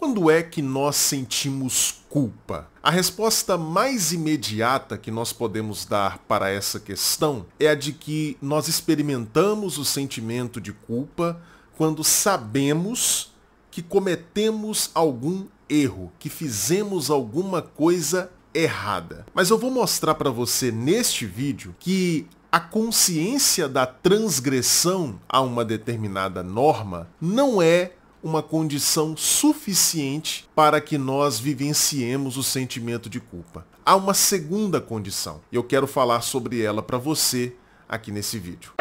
Quando é que nós sentimos culpa? A resposta mais imediata que nós podemos dar para essa questão é a de que nós experimentamos o sentimento de culpa quando sabemos que cometemos algum erro, que fizemos alguma coisa errada. Mas eu vou mostrar para você neste vídeo que a consciência da transgressão a uma determinada norma não é uma condição suficiente para que nós vivenciemos o sentimento de culpa. Há uma segunda condição e eu quero falar sobre ela para você aqui nesse vídeo.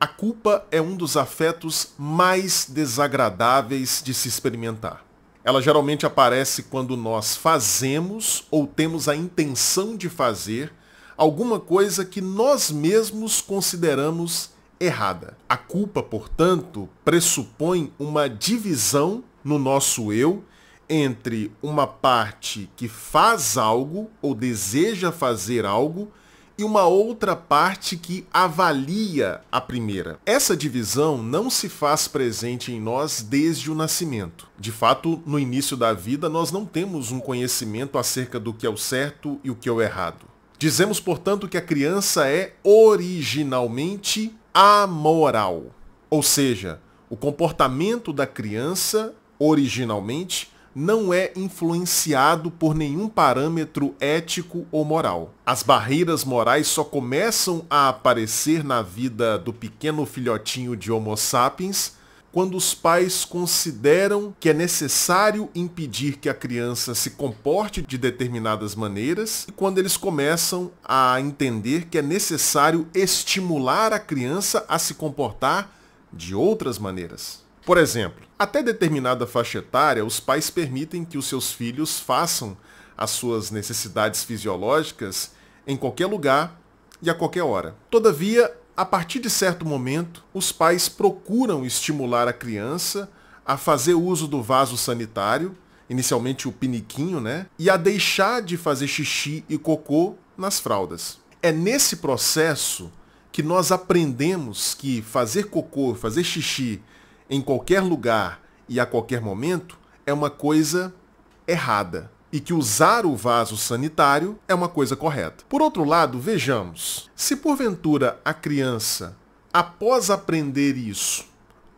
A culpa é um dos afetos mais desagradáveis de se experimentar ela geralmente aparece quando nós fazemos ou temos a intenção de fazer alguma coisa que nós mesmos consideramos errada. A culpa, portanto, pressupõe uma divisão no nosso eu entre uma parte que faz algo ou deseja fazer algo e uma outra parte que avalia a primeira. Essa divisão não se faz presente em nós desde o nascimento. De fato, no início da vida, nós não temos um conhecimento acerca do que é o certo e o que é o errado. Dizemos, portanto, que a criança é originalmente amoral, ou seja, o comportamento da criança originalmente não é influenciado por nenhum parâmetro ético ou moral. As barreiras morais só começam a aparecer na vida do pequeno filhotinho de Homo sapiens quando os pais consideram que é necessário impedir que a criança se comporte de determinadas maneiras e quando eles começam a entender que é necessário estimular a criança a se comportar de outras maneiras. Por exemplo, até determinada faixa etária, os pais permitem que os seus filhos façam as suas necessidades fisiológicas em qualquer lugar e a qualquer hora. Todavia, a partir de certo momento, os pais procuram estimular a criança a fazer uso do vaso sanitário, inicialmente o piniquinho, né? E a deixar de fazer xixi e cocô nas fraldas. É nesse processo que nós aprendemos que fazer cocô, fazer xixi em qualquer lugar e a qualquer momento é uma coisa errada e que usar o vaso sanitário é uma coisa correta. Por outro lado, vejamos, se porventura a criança, após aprender isso,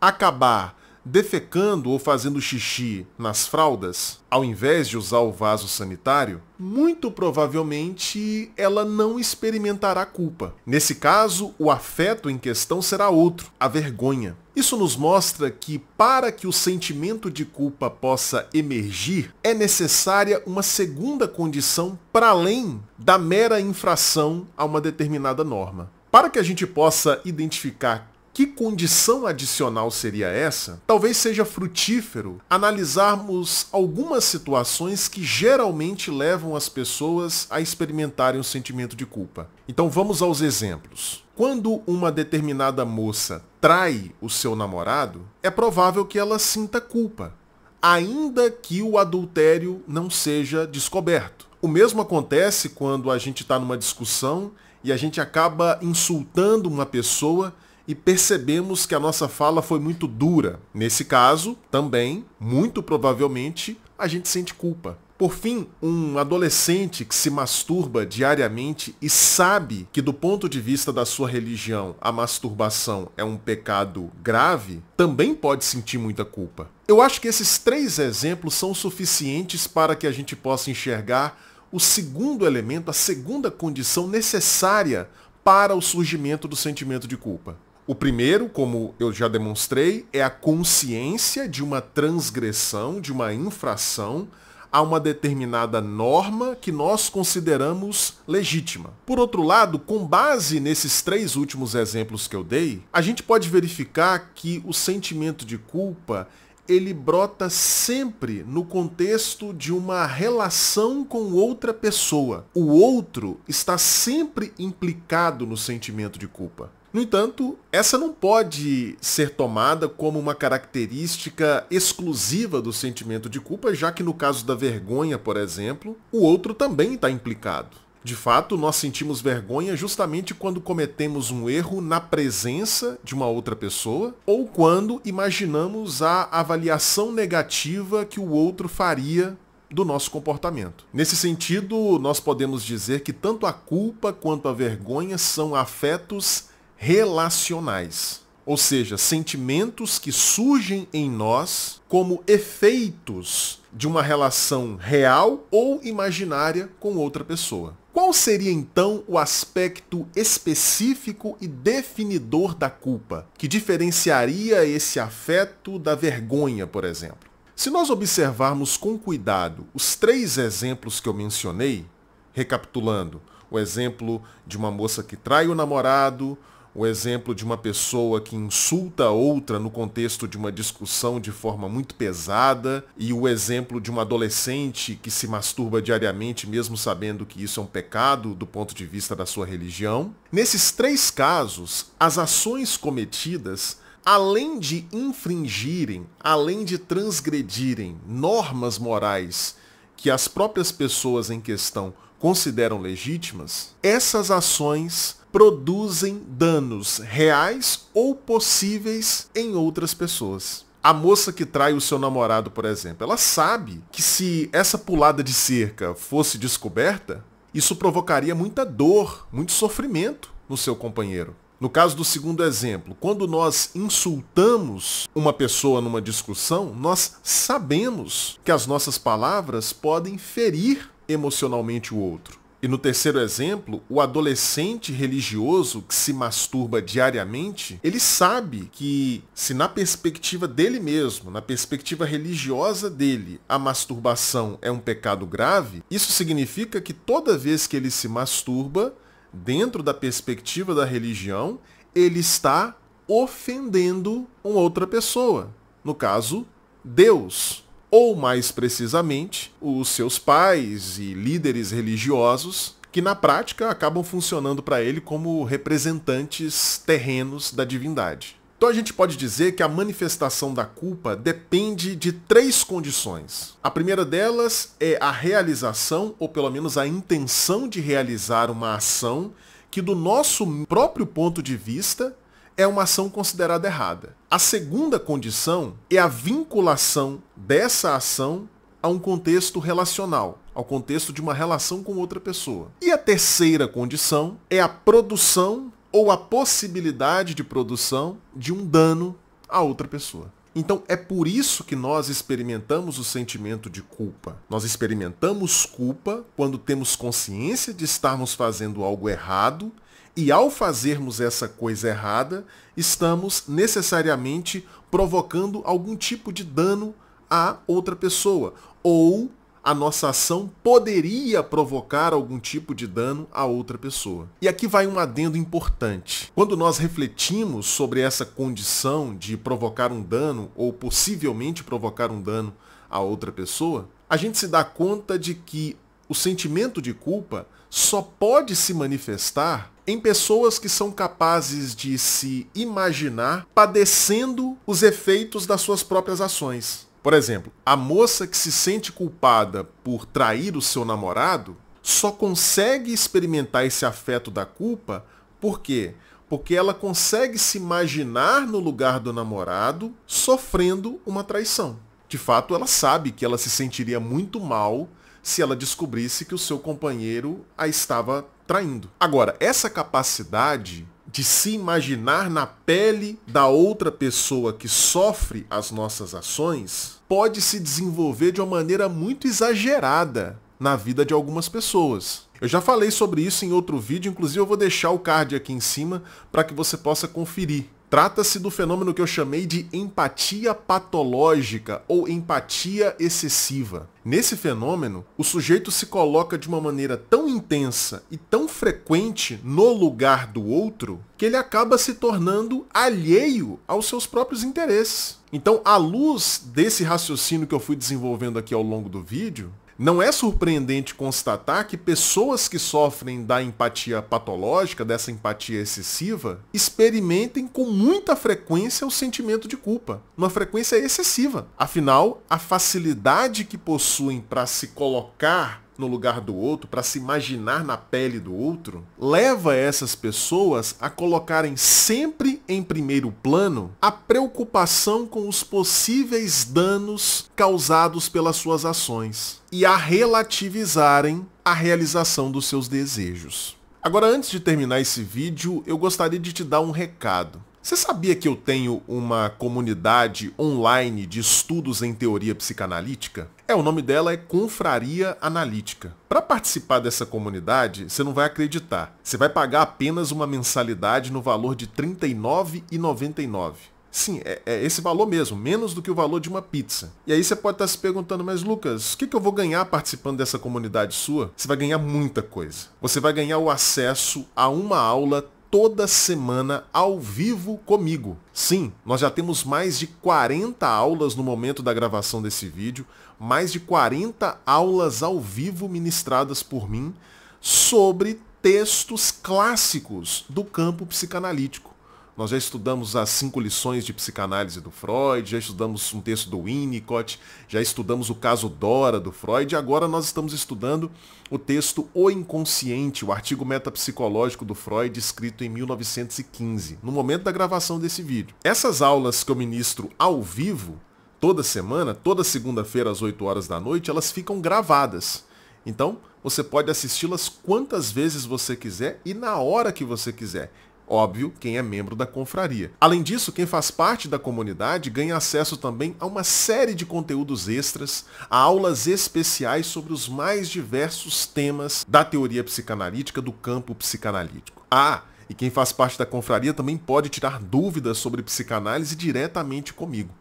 acabar defecando ou fazendo xixi nas fraldas, ao invés de usar o vaso sanitário, muito provavelmente ela não experimentará culpa. Nesse caso, o afeto em questão será outro, a vergonha. Isso nos mostra que, para que o sentimento de culpa possa emergir, é necessária uma segunda condição para além da mera infração a uma determinada norma. Para que a gente possa identificar que condição adicional seria essa? Talvez seja frutífero analisarmos algumas situações que geralmente levam as pessoas a experimentarem o sentimento de culpa. Então vamos aos exemplos. Quando uma determinada moça trai o seu namorado, é provável que ela sinta culpa, ainda que o adultério não seja descoberto. O mesmo acontece quando a gente está numa discussão e a gente acaba insultando uma pessoa e percebemos que a nossa fala foi muito dura. Nesse caso, também, muito provavelmente, a gente sente culpa. Por fim, um adolescente que se masturba diariamente e sabe que, do ponto de vista da sua religião, a masturbação é um pecado grave, também pode sentir muita culpa. Eu acho que esses três exemplos são suficientes para que a gente possa enxergar o segundo elemento, a segunda condição necessária para o surgimento do sentimento de culpa. O primeiro, como eu já demonstrei, é a consciência de uma transgressão, de uma infração a uma determinada norma que nós consideramos legítima. Por outro lado, com base nesses três últimos exemplos que eu dei, a gente pode verificar que o sentimento de culpa ele brota sempre no contexto de uma relação com outra pessoa. O outro está sempre implicado no sentimento de culpa. No entanto, essa não pode ser tomada como uma característica exclusiva do sentimento de culpa, já que no caso da vergonha, por exemplo, o outro também está implicado. De fato, nós sentimos vergonha justamente quando cometemos um erro na presença de uma outra pessoa ou quando imaginamos a avaliação negativa que o outro faria do nosso comportamento. Nesse sentido, nós podemos dizer que tanto a culpa quanto a vergonha são afetos relacionais, ou seja, sentimentos que surgem em nós como efeitos de uma relação real ou imaginária com outra pessoa. Qual seria então o aspecto específico e definidor da culpa, que diferenciaria esse afeto da vergonha, por exemplo? Se nós observarmos com cuidado os três exemplos que eu mencionei, recapitulando, o exemplo de uma moça que trai o namorado, o exemplo de uma pessoa que insulta outra no contexto de uma discussão de forma muito pesada, e o exemplo de uma adolescente que se masturba diariamente, mesmo sabendo que isso é um pecado do ponto de vista da sua religião. Nesses três casos, as ações cometidas além de infringirem, além de transgredirem normas morais que as próprias pessoas em questão consideram legítimas, essas ações produzem danos reais ou possíveis em outras pessoas. A moça que trai o seu namorado, por exemplo, ela sabe que se essa pulada de cerca fosse descoberta, isso provocaria muita dor, muito sofrimento no seu companheiro. No caso do segundo exemplo, quando nós insultamos uma pessoa numa discussão, nós sabemos que as nossas palavras podem ferir emocionalmente o outro. E no terceiro exemplo, o adolescente religioso que se masturba diariamente, ele sabe que se na perspectiva dele mesmo, na perspectiva religiosa dele, a masturbação é um pecado grave, isso significa que toda vez que ele se masturba, dentro da perspectiva da religião, ele está ofendendo uma outra pessoa, no caso, Deus ou mais precisamente, os seus pais e líderes religiosos, que na prática acabam funcionando para ele como representantes terrenos da divindade. Então a gente pode dizer que a manifestação da culpa depende de três condições. A primeira delas é a realização, ou pelo menos a intenção de realizar uma ação que, do nosso próprio ponto de vista, é uma ação considerada errada. A segunda condição é a vinculação dessa ação a um contexto relacional, ao contexto de uma relação com outra pessoa. E a terceira condição é a produção ou a possibilidade de produção de um dano a outra pessoa. Então é por isso que nós experimentamos o sentimento de culpa. Nós experimentamos culpa quando temos consciência de estarmos fazendo algo errado e ao fazermos essa coisa errada, estamos necessariamente provocando algum tipo de dano a outra pessoa. Ou a nossa ação poderia provocar algum tipo de dano a outra pessoa. E aqui vai um adendo importante. Quando nós refletimos sobre essa condição de provocar um dano ou possivelmente provocar um dano a outra pessoa, a gente se dá conta de que o sentimento de culpa só pode se manifestar em pessoas que são capazes de se imaginar padecendo os efeitos das suas próprias ações. Por exemplo, a moça que se sente culpada por trair o seu namorado só consegue experimentar esse afeto da culpa porque, Porque ela consegue se imaginar no lugar do namorado sofrendo uma traição. De fato, ela sabe que ela se sentiria muito mal se ela descobrisse que o seu companheiro a estava traindo. Agora, essa capacidade de se imaginar na pele da outra pessoa que sofre as nossas ações pode se desenvolver de uma maneira muito exagerada na vida de algumas pessoas. Eu já falei sobre isso em outro vídeo, inclusive eu vou deixar o card aqui em cima para que você possa conferir. Trata-se do fenômeno que eu chamei de empatia patológica ou empatia excessiva. Nesse fenômeno, o sujeito se coloca de uma maneira tão intensa e tão frequente no lugar do outro que ele acaba se tornando alheio aos seus próprios interesses. Então, à luz desse raciocínio que eu fui desenvolvendo aqui ao longo do vídeo, não é surpreendente constatar que pessoas que sofrem da empatia patológica, dessa empatia excessiva, experimentem com muita frequência o sentimento de culpa, uma frequência excessiva. Afinal, a facilidade que possuem para se colocar no lugar do outro, para se imaginar na pele do outro, leva essas pessoas a colocarem sempre em primeiro plano a preocupação com os possíveis danos causados pelas suas ações e a relativizarem a realização dos seus desejos. Agora, antes de terminar esse vídeo, eu gostaria de te dar um recado. Você sabia que eu tenho uma comunidade online de estudos em teoria psicanalítica? É, o nome dela é Confraria Analítica. Para participar dessa comunidade, você não vai acreditar. Você vai pagar apenas uma mensalidade no valor de R$ 39,99. Sim, é, é, esse valor mesmo, menos do que o valor de uma pizza. E aí você pode estar tá se perguntando, mas Lucas, o que, que eu vou ganhar participando dessa comunidade sua? Você vai ganhar muita coisa. Você vai ganhar o acesso a uma aula toda semana ao vivo comigo. Sim, nós já temos mais de 40 aulas no momento da gravação desse vídeo, mais de 40 aulas ao vivo ministradas por mim sobre textos clássicos do campo psicanalítico. Nós já estudamos as cinco lições de psicanálise do Freud, já estudamos um texto do Winnicott, já estudamos o caso Dora do Freud, e agora nós estamos estudando o texto O Inconsciente, o artigo metapsicológico do Freud, escrito em 1915, no momento da gravação desse vídeo. Essas aulas que eu ministro ao vivo, toda semana, toda segunda-feira às 8 horas da noite, elas ficam gravadas. Então, você pode assisti-las quantas vezes você quiser e na hora que você quiser. Óbvio, quem é membro da confraria. Além disso, quem faz parte da comunidade ganha acesso também a uma série de conteúdos extras, a aulas especiais sobre os mais diversos temas da teoria psicanalítica do campo psicanalítico. Ah, e quem faz parte da confraria também pode tirar dúvidas sobre psicanálise diretamente comigo.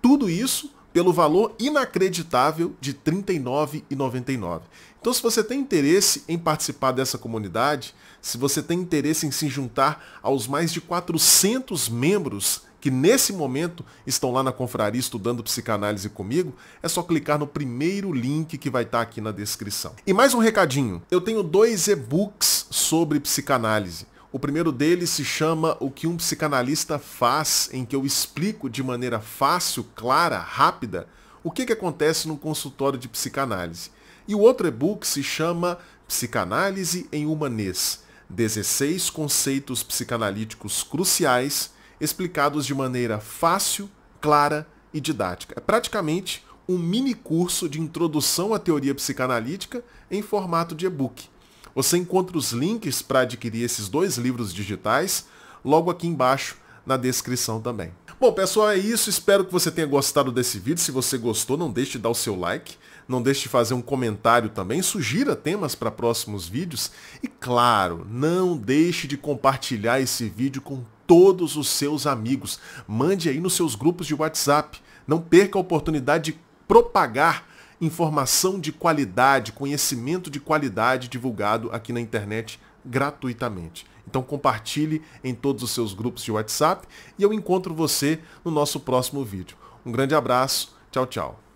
Tudo isso pelo valor inacreditável de R$ 39,99. Então, se você tem interesse em participar dessa comunidade, se você tem interesse em se juntar aos mais de 400 membros que nesse momento estão lá na confraria estudando psicanálise comigo, é só clicar no primeiro link que vai estar tá aqui na descrição. E mais um recadinho, eu tenho dois e-books sobre psicanálise. O primeiro deles se chama O que um psicanalista faz, em que eu explico de maneira fácil, clara, rápida, o que, que acontece num consultório de psicanálise. E o outro e-book se chama Psicanálise em Humanês, 16 conceitos psicanalíticos cruciais explicados de maneira fácil, clara e didática. É praticamente um mini curso de introdução à teoria psicanalítica em formato de e-book. Você encontra os links para adquirir esses dois livros digitais logo aqui embaixo na descrição também. Bom, pessoal, é isso. Espero que você tenha gostado desse vídeo. Se você gostou, não deixe de dar o seu like. Não deixe de fazer um comentário também, sugira temas para próximos vídeos e, claro, não deixe de compartilhar esse vídeo com todos os seus amigos. Mande aí nos seus grupos de WhatsApp. Não perca a oportunidade de propagar informação de qualidade, conhecimento de qualidade divulgado aqui na internet gratuitamente. Então compartilhe em todos os seus grupos de WhatsApp e eu encontro você no nosso próximo vídeo. Um grande abraço, tchau, tchau.